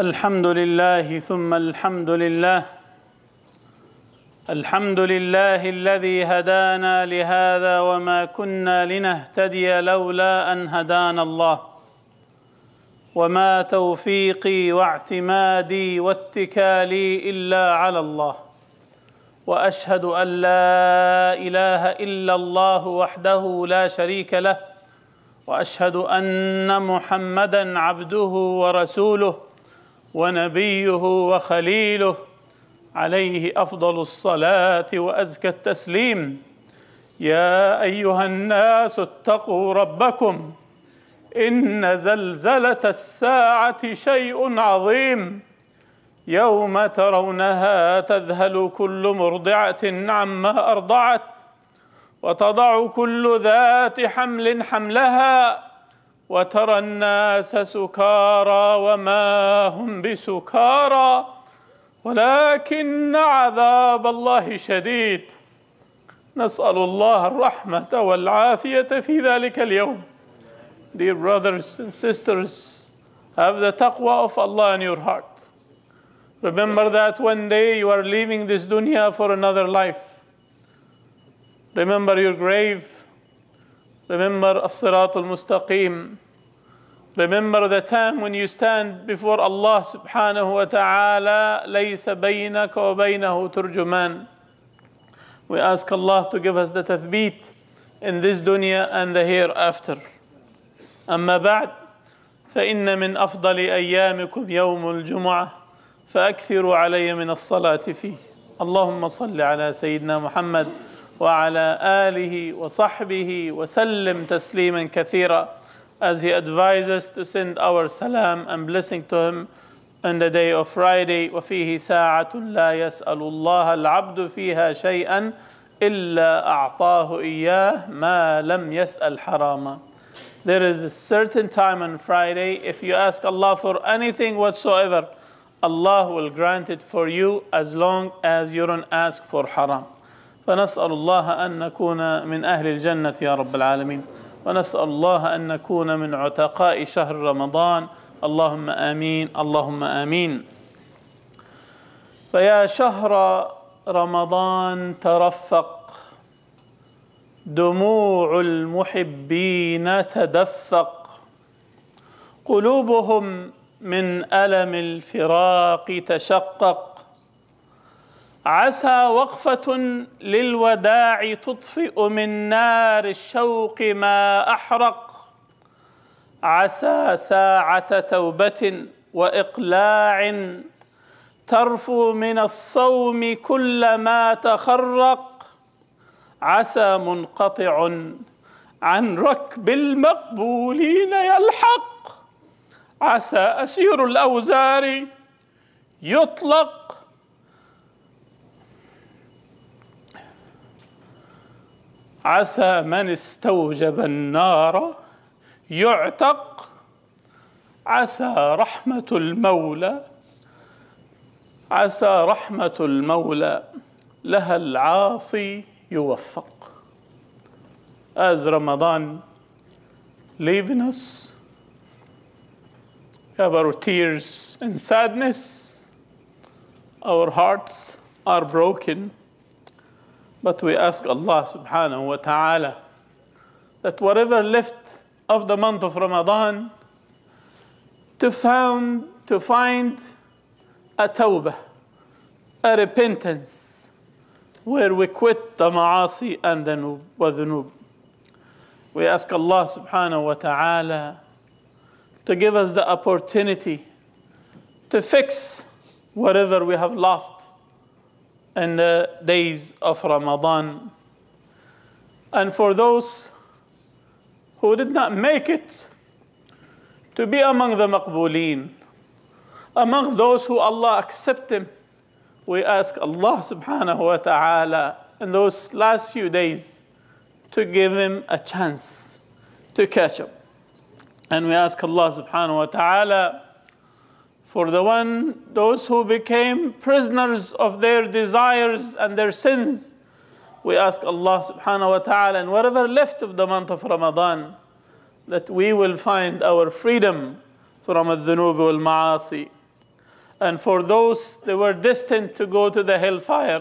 الحمد لله ثم الحمد لله الحمد لله الذي هدانا لهذا وما كنا لنهتدي لولا ان هدانا الله وما توفيقي واعتمادي واتكالي الا على الله واشهد ان لا اله الا الله وحده لا شريك له واشهد ان محمدا عبده ورسوله ونبيه وخليله عليه افضل الصلاه وازكى التسليم يا ايها الناس اتقوا ربكم ان زلزله الساعه شيء عظيم يوم ترونها تذهل كل مرضعه عما ارضعت وتضع كل ذات حمل حملها وترى الناس سكارى وما هم بسكارى ولكن عذاب الله شديد نسال الله الرحمه والعافيه في ذلك اليوم dear brothers and sisters have the taqwa of Allah in your heart remember that one day you are leaving this dunya for another life remember your grave Remember الصراط المستقيم. Remember the time when you stand before Allah subhanahu wa ta'ala, لَيْسَ بَيْنَكَ وَبَيْنَهُ تُرْجُمَانِ We ask Allah to give us the تثبيت in this dunya and the hereafter. أما بعد فإن من أفضل أيامكم يوم الجمعة فأكثروا علي من الصلاة فيه. اللهم صل على سيدنا محمد وعلى آله وصحبه وسلم تسليما كثيرا as he advises to send our salam and blessing to him on the day of Friday وفيه ساعة لا يسأل الله العبد فيها شيئا إلا أعطاه إياه ما لم يسأل حراما There is a certain time on Friday if you ask Allah for anything whatsoever Allah will grant it for you as long as you don't ask for haram. فنسأل الله أن نكون من أهل الجنة يا رب العالمين ونسأل الله أن نكون من عتقاء شهر رمضان اللهم آمين اللهم آمين فيا شهر رمضان ترفق دموع المحبين تدفق قلوبهم من ألم الفراق تشقق عسى وقفة للوداع تطفئ من نار الشوق ما أحرق عسى ساعة توبة وإقلاع ترفو من الصوم كل ما تخرق عسى منقطع عن ركب المقبولين يلحق عسى أسير الأوزار يطلق عسى من استوجب النار يعتق عسى رحمة المولى عسى رحمة المولى لها العاصي يوفق آز رمضان leaving us have our tears and sadness our hearts are broken But we ask Allah subhanahu wa ta'ala that whatever left of the month of Ramadan to found to find a tawbah, a repentance, where we quit the ma'asi and the dhunub. We ask Allah subhanahu wa ta'ala to give us the opportunity to fix whatever we have lost in the days of Ramadan. And for those who did not make it to be among the maqbuleen, among those who Allah accept them, we ask Allah subhanahu wa ta'ala in those last few days to give him a chance to catch up. And we ask Allah subhanahu wa ta'ala for the one, those who became prisoners of their desires and their sins, we ask Allah subhanahu wa ta'ala and whatever left of the month of Ramadan, that we will find our freedom from al-dhunub wal-ma'asi. And for those that were destined to go to the hellfire,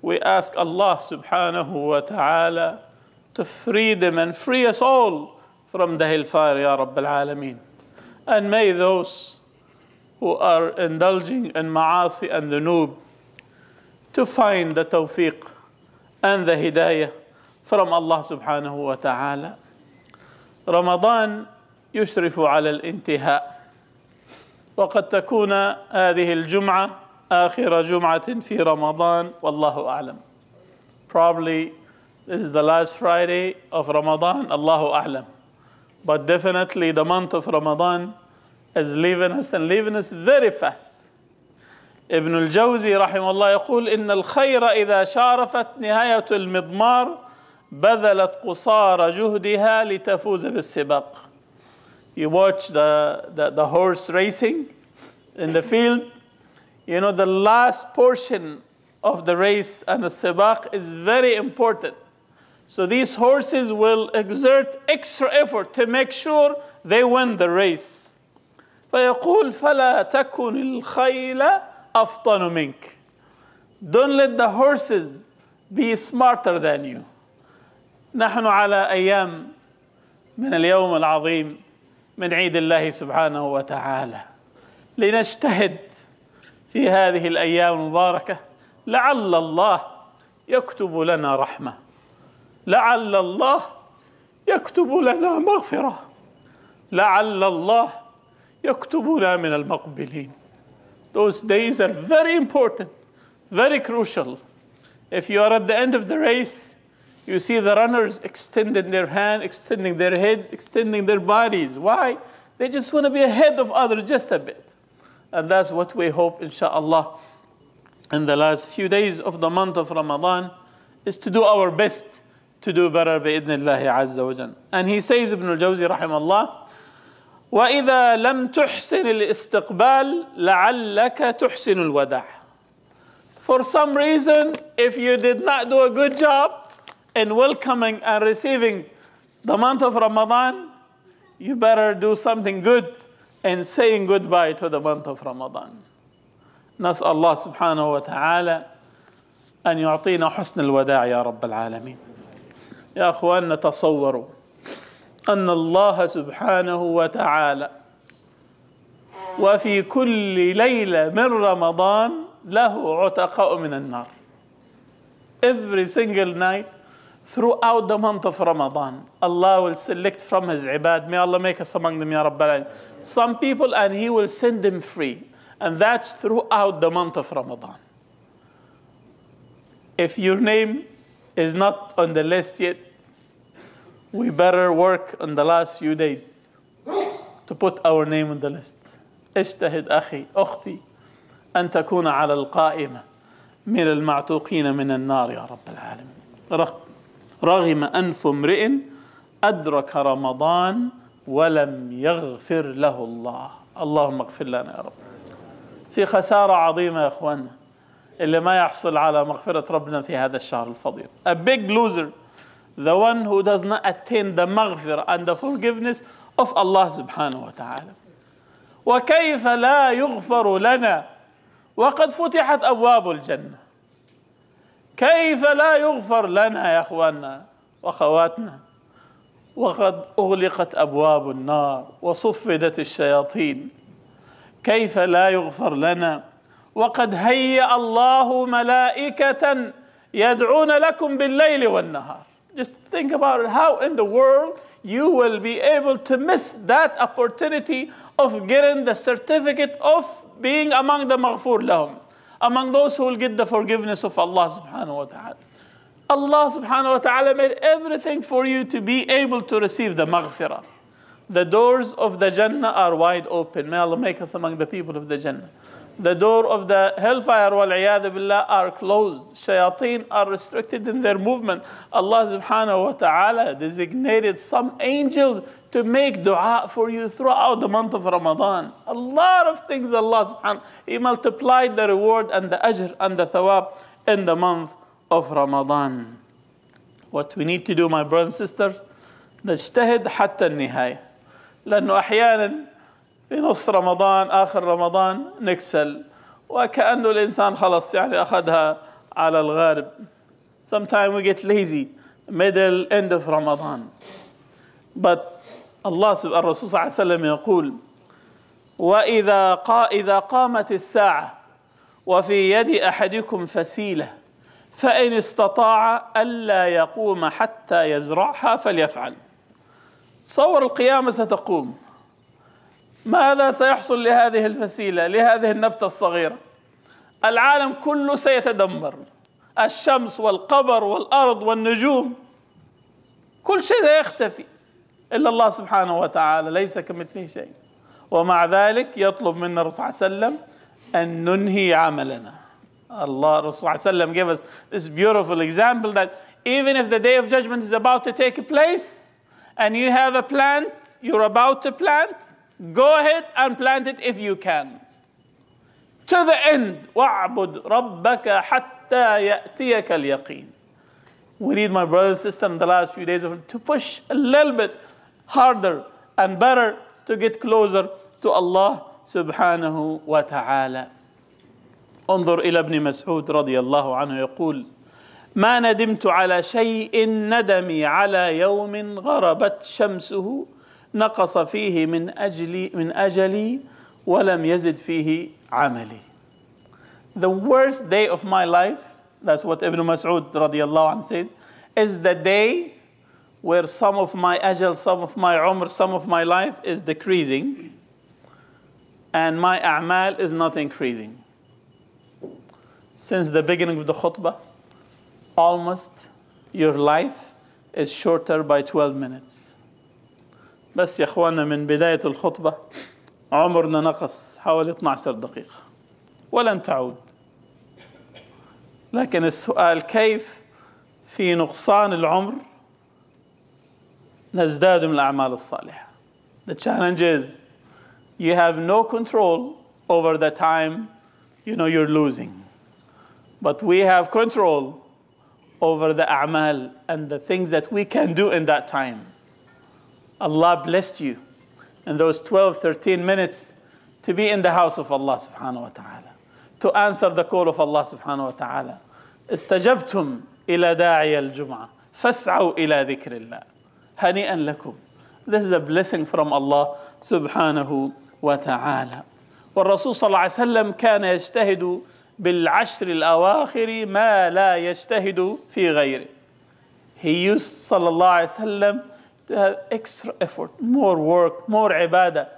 we ask Allah subhanahu wa ta'ala to free them and free us all from the hellfire, Ya Rabbil Alameen. And may those who are indulging in ma'asi and dhunub to find the tawfiq and the hidayah from Allah subhanahu wa ta'ala. Ramadan يشرف على الانتهاء وقد تكون هذه الجمعة آخر جمعة في رمضان والله أعلم. Probably this is the last Friday of Ramadan, الله أعلم. But definitely the month of Ramadan is leaving us and leaving us very fast. ابن الجوزي رحمه الله يقول إن الخير إذا شارفت نهاية المضمار بذلت قصار جهدها لتفوز بالسباق. You watch the, the, the horse racing in the field. You know the last portion of the race and the sabaq is very important. So these horses will exert extra effort to make sure they win the race. فيقول فلا تكن الخيل أفطن منك Don't let the horses be smarter than you نحن على أيام من اليوم العظيم من عيد الله سبحانه وتعالى لنجتهد في هذه الأيام المباركة لعل الله يكتب لنا رحمة لعل الله يكتب لنا مغفرة لعل الله يكتبون من المقبلين Those days are very important, very crucial. If you are at the end of the race, you see the runners extending their hand, extending their heads, extending their bodies. Why? They just want to be ahead of others just a bit. And that's what we hope, inshallah, in the last few days of the month of Ramadan, is to do our best to do better, bi'idnillahi azza wa And he says, Ibn al-Jawzi, rahimahullah, واذا لم تحسن الاستقبال لعلك تحسن الوداع for some reason if you did not do a good job in welcoming and receiving the month of Ramadan you better do something good in saying goodbye to the month of Ramadan نسأل الله سبحانه وتعالى أن يعطينا حسن الوداع يا رب العالمين يا أخوان تصوروا ان الله سبحانه وتعالى وفي كل ليله من رمضان له عتقاء من النار every single night throughout the month of Ramadan. Allah will select from His ibad. May Allah make us among them, Ya العالمين Some people and He will send them free. And that's throughout the month of Ramadan. If your name is not on the list yet, we better work on the last few days to put our name on the list اجتهد أخي أختي أن تكون على القائمة من المعتوقين من النار يا رب العالمين رغم أنف امرئ أدرك رمضان ولم يغفر له الله اللهم اغفر لنا يا رب في خسارة عظيمة يا إخواننا اللي ما يحصل على مغفرة ربنا في هذا الشهر الفضيل a big loser the one who does not attain the maghfir and the forgiveness of Allah subhanahu wa ta'ala. وكيف لا يغفر لنا وقد فتحت أبواب الجنة كيف لا يغفر لنا يا أخواننا وأخواتنا وقد أغلقت أبواب النار وصفدت الشياطين كيف لا يغفر لنا وقد هيأ الله ملائكة يدعون لكم بالليل والنهار Just think about it. How in the world you will be able to miss that opportunity of getting the certificate of being among the maghfur lahum, among those who will get the forgiveness of Allah subhanahu wa ta'ala. Allah subhanahu wa ta'ala made everything for you to be able to receive the maghfirah. The doors of the Jannah are wide open. May Allah make us among the people of the Jannah the door of the hellfire billah, are closed. Shayateen are restricted in their movement. Allah subhanahu wa ta'ala designated some angels to make dua for you throughout the month of Ramadan. A lot of things Allah subhanahu He multiplied the reward and the ajr and the thawab in the month of Ramadan. What we need to do, my brother and sister, نجتهد حتى النهاية. لأنه أحيانا في نص رمضان آخر رمضان نكسل وكأنه الإنسان خلص يعني أخذها على الغارب sometimes we get lazy middle end of رمضان but الله سبحانه الرسول صلى الله عليه وسلم يقول وإذا قا إذا قامت الساعة وفي يد أحدكم فسيلة فإن استطاع ألا يقوم حتى يزرعها فليفعل تصور القيامة ستقوم ماذا سيحصل لهذه الفسيلة لهذه النبتة الصغيرة العالم كله سيتدمر الشمس والقمر والأرض والنجوم كل شيء سيختفي إلا الله سبحانه وتعالى ليس كمثله شيء ومع ذلك يطلب منا الرسول صلى الله عليه وسلم أن ننهي عملنا الله الرسول صلى الله عليه وسلم gave us this beautiful example that even if the day of judgment is about to take place and you have a plant you're about to plant Go ahead and plant it if you can. To the end, وَاعْبُدْ رَبَّكَ حَتَّى يَأْتِيَكَ الْيَقِينَ We need, my brother and sister in the last few days of to push a little bit harder and better to get closer to Allah سبحانه وتعالى. انظر إلى ابن مسعود رضي الله عنه يقول: ما ندمت على شيء ندمي على يوم غربت شمسه نقص فيه من أجلي من أجلي ولم يزد فيه عملي. The worst day of my life, that's what Ibn Mas'ud الله عنه says, is the day where some of my ajal, some of my umr, some of my life is decreasing and my a'mal is not increasing. Since the beginning of the khutbah, almost your life is shorter by 12 minutes. بس يا اخوانا من بداية الخطبة عمرنا نقص حوالي 12 دقيقة ولن تعود لكن السؤال كيف في نقصان العمر نزداد من الأعمال الصالحة The challenge is you have no control over the time you know you're losing but we have control over the a'mal and the things that we can do in that time Allah blessed you in those 12, 13 minutes to be in the house of Allah subhanahu wa ta'ala, to answer the call of Allah subhanahu wa ta'ala. استجبتم إلى داعي الجمعة فاسعوا إلى ذكر الله هنيئا لكم This is a blessing from Allah سبحانه وتعالى والرسول صلى الله عليه وسلم كان يجتهد بالعشر الأواخر ما لا يجتهد في غيره He used صلى الله عليه وسلم to have extra effort, more work, more ibadah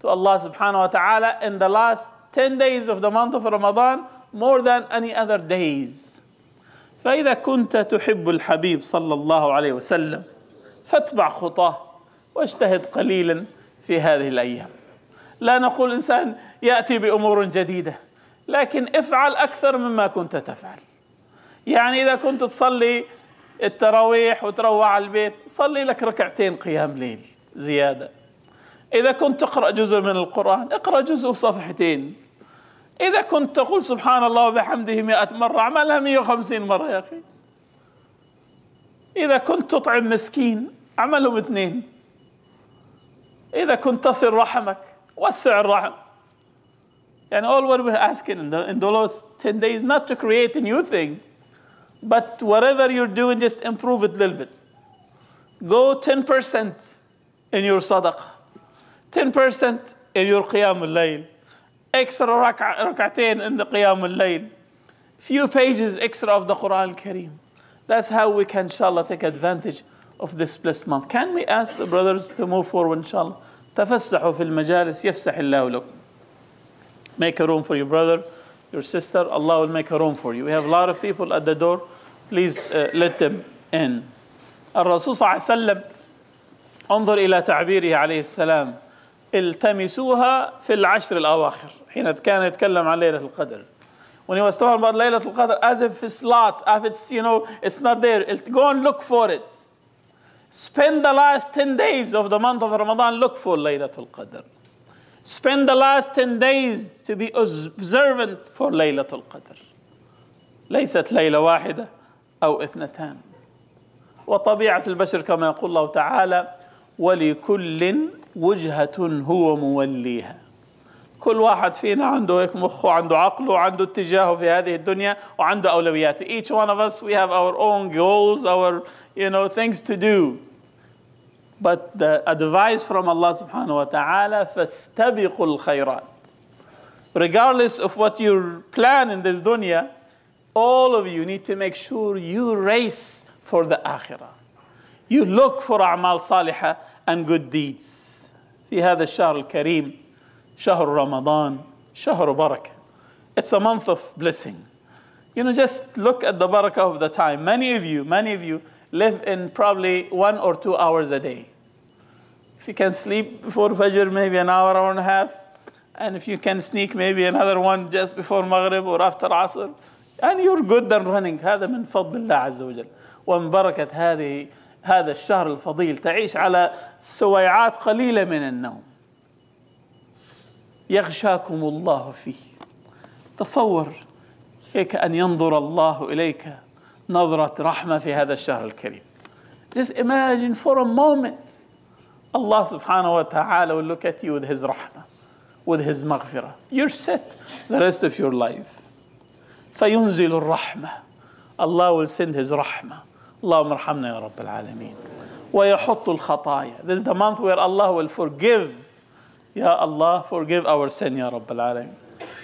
to Allah subhanahu wa ta'ala in the last 10 days of the month of Ramadan more than any other days. فإذا كنت تحب الحبيب صلى الله عليه وسلم فاتبع خطاه واجتهد قليلا في هذه الأيام. لا نقول إنسان يأتي بأمور جديدة لكن افعل أكثر مما كنت تفعل. يعني إذا كنت تصلي التراويح وتروح على البيت صلي لك ركعتين قيام ليل زيادة إذا كنت تقرأ جزء من القرآن اقرأ جزء صفحتين إذا كنت تقول سبحان الله وبحمده مئة مرة اعملها 150 مرة يا أخي إذا كنت تطعم مسكين اعملهم اثنين إذا كنت تصل رحمك وسع الرحم يعني all what we're asking in the, in the last 10 days not to create a new thing But whatever you're doing, just improve it a little bit. Go 10% in your sadaqah, 10% in your qiyam al-layl, extra rak'atain in the qiyam al-layl, few pages extra of the Quran al-Kareem. That's how we can, inshallah, take advantage of this blessed month. Can we ask the brothers to move forward, inshallah? تفسحوا في المجالس يفسح الله لكم. Make a room for your brother. your sister, Allah will make a room for you. We have a lot of people at the door. Please uh, let them in. الرسول صلى الله عليه وسلم انظر إلى تعبيره عليه السلام التمسوها في العشر الأواخر حين كان يتكلم عن ليلة القدر when he was talking about ليلة القدر as if it's lots, as if it's, you know, it's not there. It, go and look for it. Spend the last 10 days of the month of Ramadan, look for ليلة القدر. spend the last 10 days to be observant for ليلة القدر ليست ليلة واحدة أو اثنتان وطبيعة البشر كما يقول الله تعالى ولكل وجهة هو موليها كل واحد فينا عنده هيك مخه وعنده عقله وعنده اتجاهه في هذه الدنيا وعنده أولوياته each one of us we have our own goals our you know things to do But the advice from Allah subhanahu wa ta'ala, فَاسْتَبِقُوا الْخَيْرَاتِ Regardless of what you plan in this dunya, all of you need to make sure you race for the akhirah. You look for a'mal salihah and good deeds. في هذا الشهر الكريم شهر رمضان شهر بركة. It's a month of blessing. You know, just look at the barakah of the time. Many of you, many of you live in probably one or two hours a day. if you can sleep before Fajr, maybe an hour, hour and a half. And if you can sneak maybe another one just before Maghrib or after Asr. And you're good and running. هذا من فضل الله عز وجل. ومن بركة هذه هذا الشهر الفضيل تعيش على سويعات قليلة من النوم. يغشاكم الله فيه. تصور هيك أن ينظر الله إليك نظرة رحمة في هذا الشهر الكريم. Just imagine for a moment Allah subhanahu wa ta'ala will look at you with His rahmah, with His maghfirah. You're set the rest of your life. فَيُنزِلُ الرَّحْمَةِ Allah will send His rahmah. اللهم ارحمنا يا رب العالمين. ويحط الخطايا. This is the month where Allah will forgive. Ya Allah, forgive our sin, يا رب العالمين.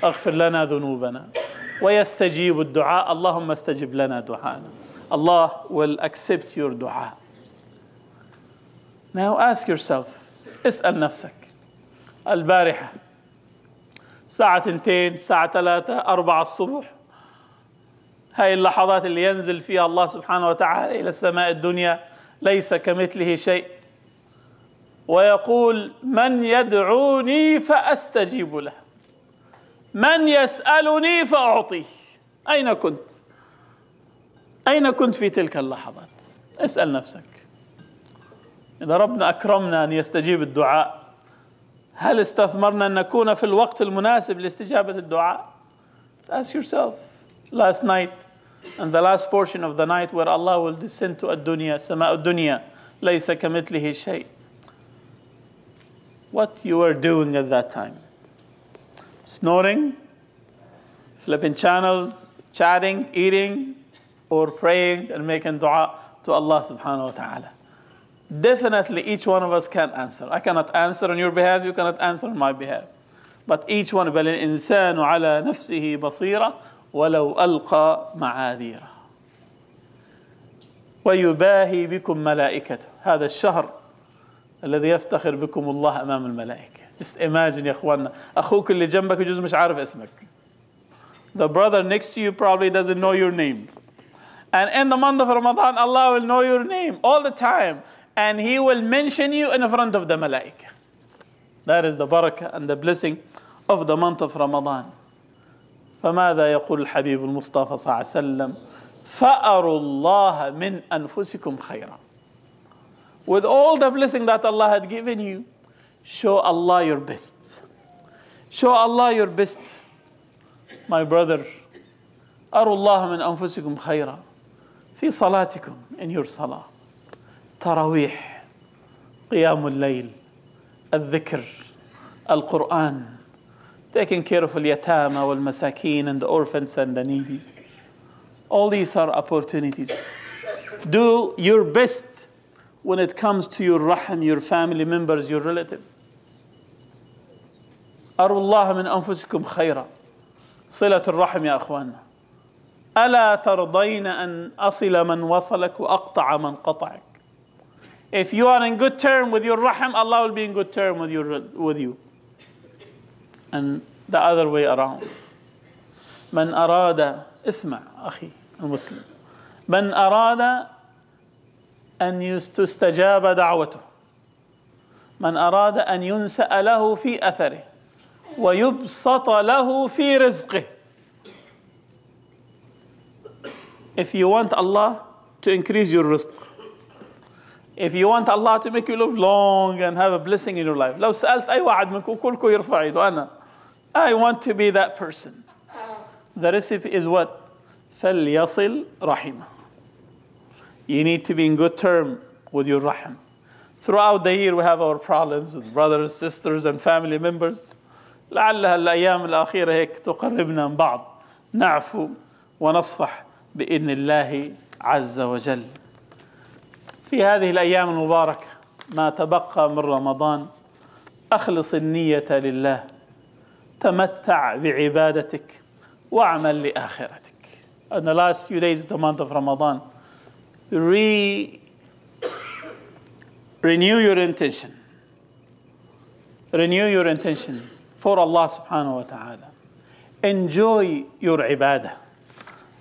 اغفر لنا ذنوبنا. ويستجيب الدعاء. اللهم استجب لنا دعانا. Allah will accept your dua. Now ask yourself اسأل نفسك البارحة الساعة اثنتين الساعة ثلاثة أربعة الصبح هاي اللحظات اللي ينزل فيها الله سبحانه وتعالى إلى السماء الدنيا ليس كمثله شيء ويقول من يدعوني فأستجيب له من يسألني فأعطيه أين كنت؟ أين كنت في تلك اللحظات؟ اسأل نفسك إذا ربنا أكرمنا أن يستجيب الدعاء هل استثمرنا أن نكون في الوقت المناسب لاستجابة الدعاء ask yourself last night and the last portion of the night where Allah will descend to الدنيا سماء الدنيا ليس كمثله شيء what you were doing at that time snoring flipping channels chatting eating or praying and making dua to Allah subhanahu wa ta'ala Definitely each one of us can answer. I cannot answer on your behalf, you cannot answer on my behalf. But each one, بل الإنسان على نفسه بصيرة ولو ألقى معاذيره. ويباهي بكم ملائكته. هذا الشهر الذي يفتخر بكم الله أمام الملائكة. Just imagine يا إخواننا أخوك اللي جنبك يجوز مش عارف اسمك. The brother next to you probably doesn't know your name. And in the month of Ramadan, Allah will know your name all the time. and he will mention you in front of the malaika. That is the barakah and the blessing of the month of Ramadan. فماذا يقول الحبيب المصطفى صلى الله عليه وسلم فأروا الله من أنفسكم خيرا With all the blessing that Allah had given you, show Allah your best. Show Allah your best. My brother, أروا الله من أنفسكم خيرا في صلاتكم in your salah. التراويح قيام الليل الذكر القرآن taking care of اليتامى والمساكين and the orphans and the needy all these are opportunities do your best when it comes to your rahim your family members your relative أروا الله من أنفسكم خيرا صلة الرحم يا أخوانا ألا ترضين أن أصل من وصلك وأقطع من قطعك If you are in good term with your rahim, Allah will be in good term with, your, with you. And the other way around. من أراد اسمع أخي المسلم من أراد أن يستجاب دعوته من أراد أن ينسأ له في أثره ويبسط له في رزقه If you want Allah to increase your rizq If you want Allah to make you live long and have a blessing in your life, لو سألت أي واحد منكم كلكم يرفع يده أنا I want to be that person. The recipe is what? فليصل رحمه. You need to be in good term with your rahim. Throughout the year we have our problems with brothers, sisters and family members. لعلها الأيام الأخيرة هيك تقربنا من بعض نعفو ونصفح بإذن الله عز وجل في هذه الايام المباركه ما تبقى من رمضان اخلص النيه لله تمتع بعبادتك واعمل لاخرتك in the last few days of the month of Ramadan re renew your intention renew your intention for Allah subhanahu wa ta'ala enjoy your ibadah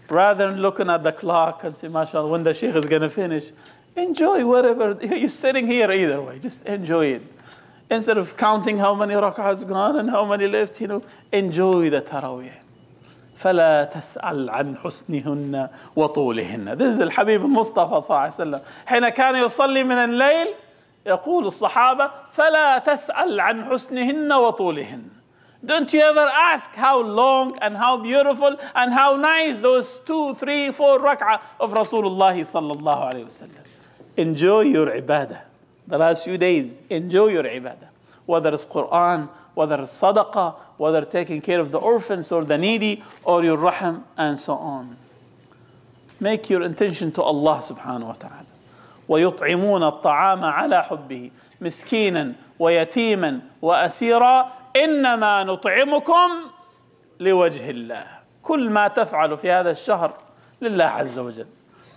rather than looking at the clock and say, mashallah, when the sheikh is going to finish, Enjoy whatever you're sitting here either way. Just enjoy it. Instead of counting how many rak'ahs gone and how many left, you know, enjoy the tarawih. فلا تسأل عن حسنهن وطولهن This is الحبيب المصطفى صلى الله عليه وسلم حين كان يصلي من الليل يقول الصحابة فلا تسأل عن حسنهن وطولهن Don't you ever ask how long and how beautiful and how nice those two, three, four rak'ah of Rasulullah صلى الله عليه وسلم enjoy your ibadah. The last few days, enjoy your ibadah. Whether it's Quran, whether it's sadaqah, whether taking care of the orphans or the needy, or your rahim and so on. Make your intention to Allah subhanahu wa ta'ala. ويطعمون الطعام على حبه مسكينا ويتيما واسيرا انما نطعمكم لوجه الله كل ما تفعل في هذا الشهر لله عز وجل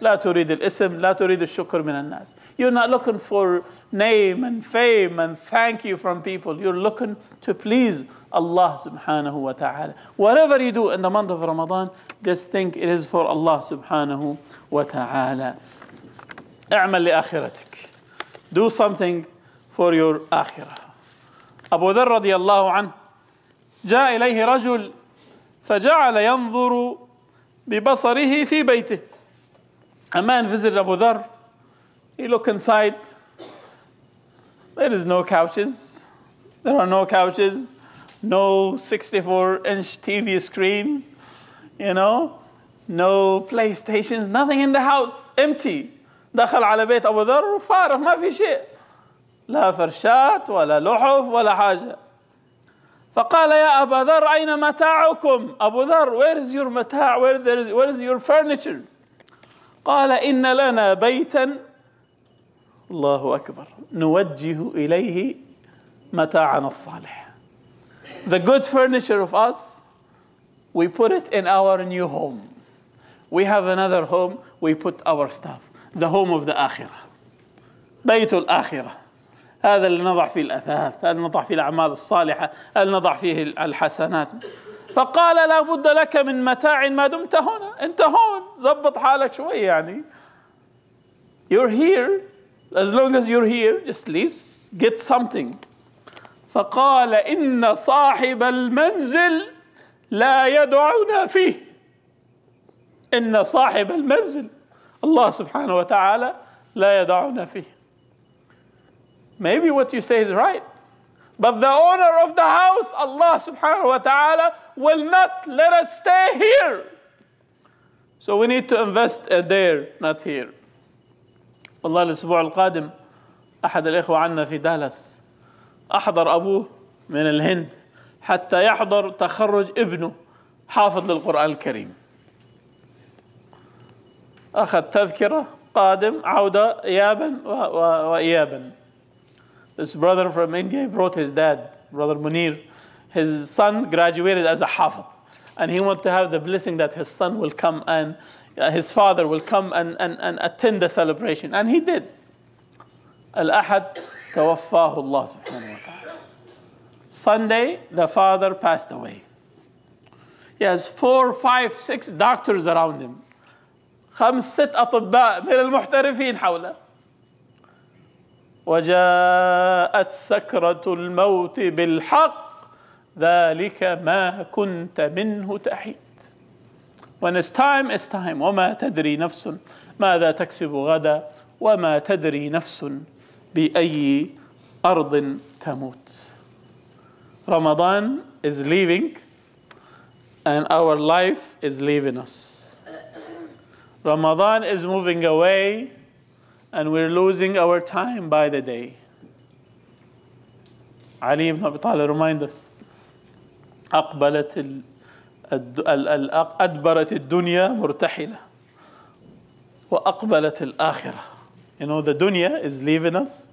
لا تريد الاسم لا تريد الشكر من الناس you're not looking for name and fame and thank you from people you're looking to please Allah subhanahu wa ta'ala whatever you do in the month of Ramadan just think it is for Allah subhanahu wa ta'ala اعمل لآخرتك do something for your آخرة أبو ذر رضي الله عنه جاء إليه رجل فجعل ينظر ببصره في بيته A man visited Abu Dhar. He look inside, there is no couches. There are no couches, no 64 inch TV screens, you know, no PlayStations, nothing in the house, empty. دخل على بيت أبو ذر فارغ ما في شيء لا فرشات ولا لحف ولا حاجة فقال يا أبا ذر أين متاعكم أبو ذر where is your متاع where, there is, where is your furniture قال إن لنا بيتا الله أكبر نوجه إليه متاعنا الصالح The good furniture of us we put it in our new home we have another home we put our stuff the home of the آخرة بيت الآخرة هذا اللي نضع فيه الأثاث هذا نضع فيه الأعمال الصالحة هذا نضع فيه الحسنات فقال لا بد لك من متاع ما دمت هنا انت هون زبط حالك شوي يعني you're here as long as you're here just please get something فقال إن صاحب المنزل لا يدعونا فيه إن صاحب المنزل الله سبحانه وتعالى لا يدعونا فيه maybe what you say is right But the owner of the house, Allah subhanahu wa ta'ala, will not let us stay here. So we need to invest there, not here. والله الأسبوع القادم أحد الإخوة عنا في دالاس أحضر أبوه من الهند حتى يحضر تخرج ابنه حافظ للقرآن الكريم أخذ تذكرة قادم عودة إيابا وإيابا This brother from India brought his dad, brother Munir. His son graduated as a hafid. And he wanted to have the blessing that his son will come and uh, his father will come and, and, and attend the celebration. And he did. Al-Ahad tawaffahu Allah subhanahu wa ta'ala. Sunday, the father passed away. He has four, five, six doctors around him. خمس ست أطباء من المحترفين حوله وجاءت سكرة الموت بالحق ذلك ما كنت منه تحيد When it's time it's time وما تدري نفس ماذا تكسب غدا وما تدري نفس بأي أرض تموت رمضان is leaving and our life is leaving us Ramadan is moving away and we're losing our time by the day. Ali ibn Abi Talib remind us أقبلت أدبرت الدنيا مرتحلة وأقبلت الآخرة You know the dunya is leaving us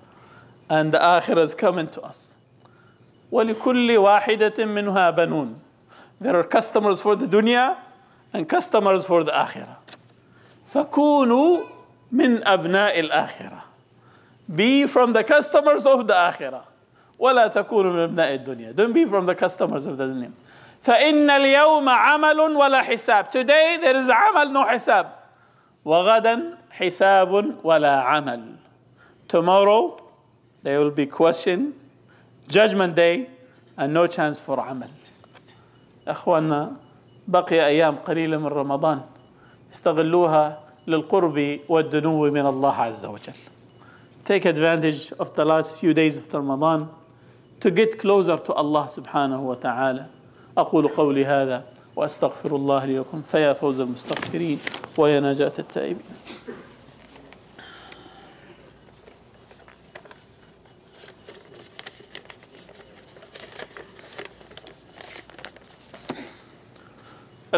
and the akhirah is coming to us ولكل واحدة منها بنون There are customers for the dunya and customers for the akhirah فكونوا من أبناء الآخرة be from the customers of the آخرة ولا تكونوا من أبناء الدنيا don't be from the customers of the dunya فإن اليوم عمل ولا حساب today there is عمل no حساب وغدا حساب ولا عمل tomorrow there will be question judgment day and no chance for عمل أخوانا بقي أيام قليلة من رمضان استغلوها للقرب والدنو من الله عز وجل. Take advantage of the last few days of Ramadan to get closer to Allah سبحانه وتعالى. أقول قولي هذا وأستغفر الله لي ولكم فيا فوز المستغفرين ويا نجاة التائبين.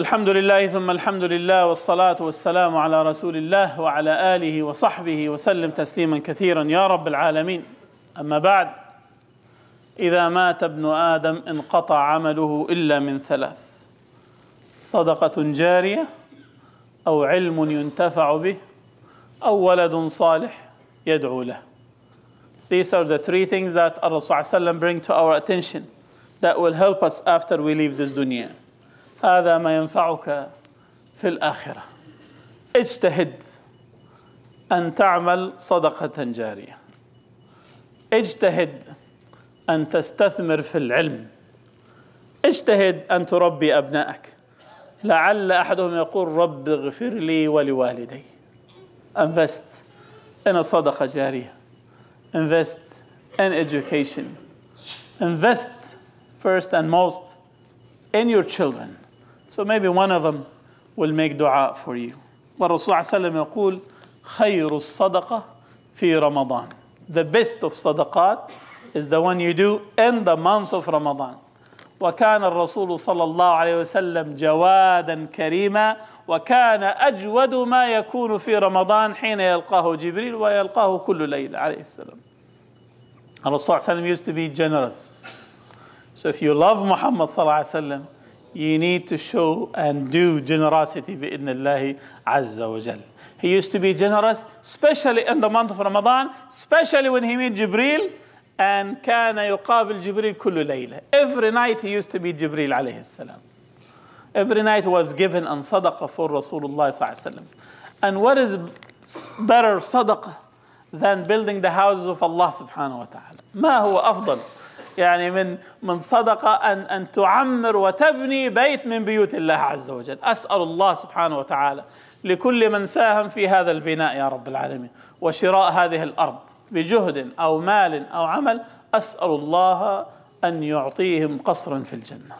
الحمد لله ثم الحمد لله والصلاة والسلام على رسول الله وعلى آله وصحبه وسلم تسليما كثيرا يا رب العالمين أما بعد إذا مات ابن آدم انقطع عمله إلا من ثلاث صدقة جارية أو علم ينتفع به أو ولد صالح يدعو له These are the three things that Allah صلى الله عليه وسلم bring to our attention that will help us after we leave this dunya. هذا ما ينفعك في الآخرة اجتهد أن تعمل صدقة جارية اجتهد أن تستثمر في العلم اجتهد أن تربي أبنائك لعل أحدهم يقول رب اغفر لي ولوالدي invest in a صدقة جارية invest in education invest first and most in your children So maybe one of them will make dua for you. والرسول عليه وسلم يقول خير الصدقة في رمضان. The best of صدقات is the one you do in the month of Ramadan. وكان الرسول صلى الله عليه وسلم جوادا كريما وكان أجود ما يكون في رمضان حين يلقاه جبريل ويلقاه كل ليلة عليه السلام. الرسول صلى الله عليه وسلم used to be generous. So if you love Muhammad صلى الله عليه وسلم you need to show and do generosity bi'idnillahi azza wa jal. He used to be generous, especially in the month of Ramadan, especially when he met Jibril, and كان يقابل جبريل كل ليلة. Every night he used to meet Jibril عليه السلام. Every night was given and صدقة for Rasulullah صلى الله عليه وسلم. And what is better صدقة than building the houses of Allah subhanahu wa ta'ala? ما هو أفضل؟ يعني من من صدقه ان ان تعمر وتبني بيت من بيوت الله عز وجل، اسال الله سبحانه وتعالى لكل من ساهم في هذا البناء يا رب العالمين وشراء هذه الارض بجهد او مال او عمل اسال الله ان يعطيهم قصرا في الجنه.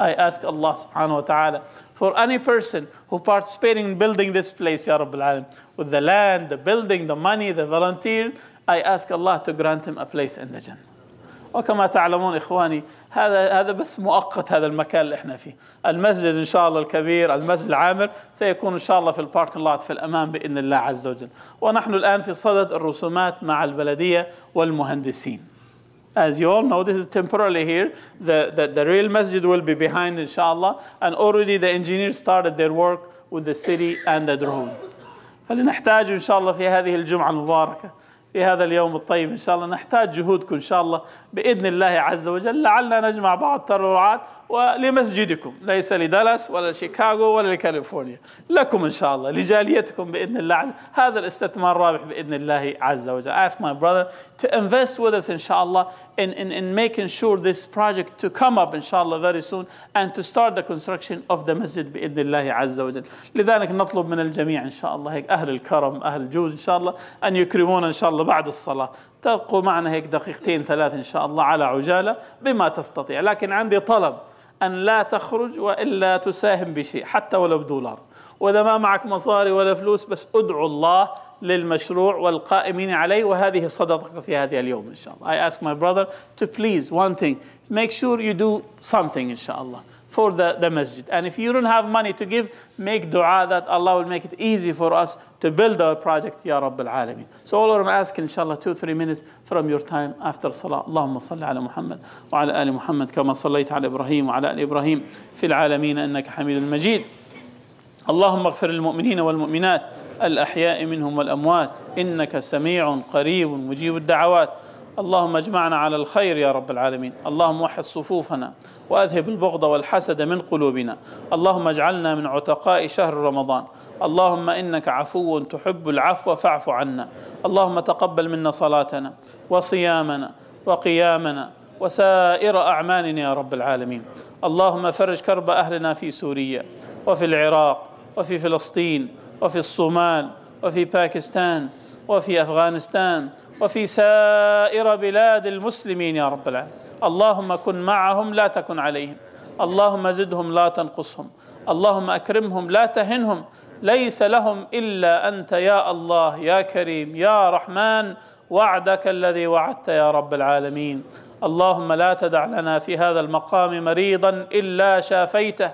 I ask Allah subhanahu wa ta'ala for any person who participating in building this place, Ya Rabbil Alam, with the land, the building, the money, the volunteer, I ask Allah to grant him a place in the Jannah. وكما تعلمون إخواني هذا هذا بس مؤقت هذا المكان اللي احنا فيه المسجد إن شاء الله الكبير المسجد العامر سيكون إن شاء الله في البارك لوت في الأمام بإذن الله عز وجل ونحن الآن في صدد الرسومات مع البلدية والمهندسين As you all know, this is temporarily here. The, the, the real masjid will be behind, inshallah. And already the engineers started their work with the city and the drone. فلنحتاج إن شاء الله في هذه الجمعة المباركة في هذا اليوم الطيب إن شاء الله نحتاج جهودكم إن شاء الله بإذن الله عز وجل لعلنا نجمع بعض الترعات ولمسجدكم ليس لدالاس ولا لشيكاغو ولا لكاليفورنيا لكم إن شاء الله لجاليتكم بإذن الله عز هذا الاستثمار رابح بإذن الله عز وجل ask my brother to invest with us إن شاء الله in, in, in making sure this project to come up إن شاء الله very soon and to start the construction of the masjid بإذن الله عز وجل لذلك نطلب من الجميع إن شاء الله هيك أهل الكرم أهل الجود إن شاء الله أن يكرمونا إن شاء الله الله بعد الصلاة تبقوا معنا هيك دقيقتين ثلاث إن شاء الله على عجالة بما تستطيع لكن عندي طلب أن لا تخرج وإلا تساهم بشيء حتى ولو بدولار وإذا ما معك مصاري ولا فلوس بس أدعو الله للمشروع والقائمين عليه وهذه صدقة في هذا اليوم إن شاء الله I ask my brother to please one thing make sure you do something إن شاء الله for the, the masjid. And if you don't have money to give, make dua that Allah will make it easy for us to build our project, Ya Rabbil Alameen. So all I'm asking, inshallah, two, three minutes from your time after Salah. Allahumma salli ala Muhammad wa ala ali Muhammad kama sallayta ala Ibrahim wa ala ali Ibrahim fil alameen annaka hamidun majid. اللهم اغفر للمؤمنين والمؤمنات الأحياء منهم والأموات إنك سميع قريب مجيب الدعوات اللهم اجمعنا على الخير يا رب العالمين اللهم وحد صفوفنا واذهب البغض والحسد من قلوبنا اللهم اجعلنا من عتقاء شهر رمضان اللهم انك عفو تحب العفو فاعف عنا اللهم تقبل منا صلاتنا وصيامنا وقيامنا وسائر اعمالنا يا رب العالمين اللهم فرج كرب اهلنا في سوريا وفي العراق وفي فلسطين وفي الصومال وفي باكستان وفي افغانستان وفي سائر بلاد المسلمين يا رب العالمين اللهم كن معهم لا تكن عليهم اللهم زدهم لا تنقصهم اللهم اكرمهم لا تهنهم ليس لهم الا انت يا الله يا كريم يا رحمن وعدك الذي وعدت يا رب العالمين اللهم لا تدع لنا في هذا المقام مريضا الا شافيته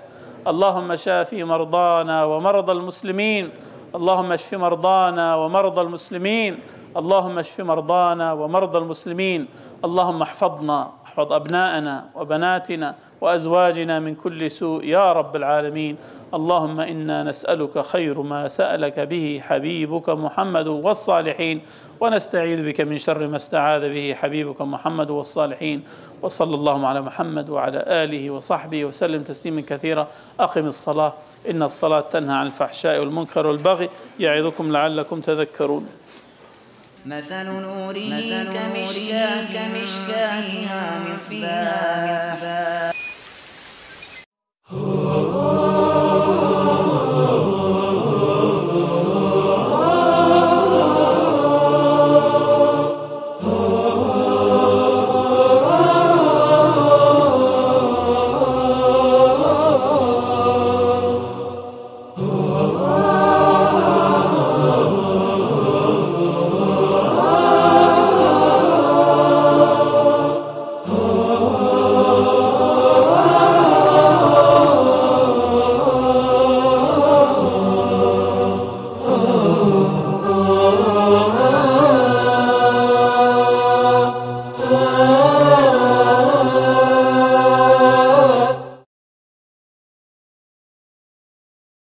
اللهم شافي مرضانا ومرضى المسلمين اللهم اشف مرضانا ومرضى المسلمين اللهم اشف مرضانا ومرضى المسلمين اللهم احفظنا احفظ أبناءنا وبناتنا وأزواجنا من كل سوء يا رب العالمين اللهم إنا نسألك خير ما سألك به حبيبك محمد والصالحين ونستعيذ بك من شر ما استعاذ به حبيبك محمد والصالحين وصلى اللهم على محمد وعلى آله وصحبه وسلم تسليما كثيرا أقم الصلاة إن الصلاة تنهى عن الفحشاء والمنكر والبغي يعظكم لعلكم تذكرون مثل نوره كمشكاتها مصباح